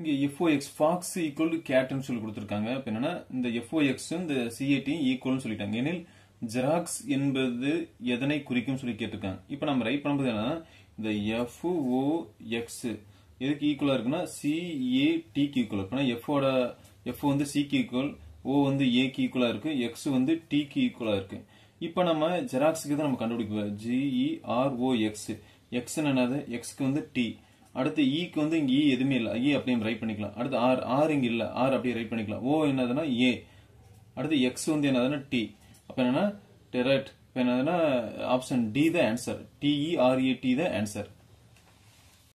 இங்கே FOX Fox equal கேட்னு சொல்லி கொடுத்துருக்காங்க அப்போ என்னன்னா இந்த எஃப்ஓஎக்ஸ் இந்த சிஏடியும் ஈக்குவல்னு சொல்லிட்டாங்க எனில் ஜெராக்ஸ் என்பது எதனை குறிக்கும் சொல்லி கேட்டிருக்காங்க இப்போ நம்ம ரைட் பண்ணும்போது என்னன்னா இந்த எஃப்ஓஎக்ஸ் எதுக்கு ஈக்குவலாக இருக்குன்னா சிஏடிக்கு ஈக்குவல் இருக்குன்னா எஃப்ஓட எஃப் வந்து சிக்கு ஈக்குவல் ஓ வந்து ஏக்கு ஈக்குவலாக இருக்கு எக்ஸ் வந்து டிக்கு ஈக்குவலாக இருக்கு இப்போ நம்ம ஜெராக்ஸுக்கு தான் நம்ம கண்டுபிடிக்குவோம் ஜிஇஆர்ஓஎக்ஸ் எக்ஸ் e என்னது எக்ஸ்க்கு வந்து டி அடுத்து ஈக்கு e வந்து இங்கே இ e எதுவுமே இல்லை இ e அப்படியே ரைட் பண்ணிக்கலாம் அடுத்து ஆர் ஆர் இங்கே இல்லை ஆர் அப்படியே ரைட் பண்ணிக்கலாம் ஓ என்னதுன்னா ஏ அடுத்து எக்ஸ் வந்து என்னதுன்னா டி அப்போ என்னன்னா டெரட் இப்போ என்னதுன்னா option D the answer D the answer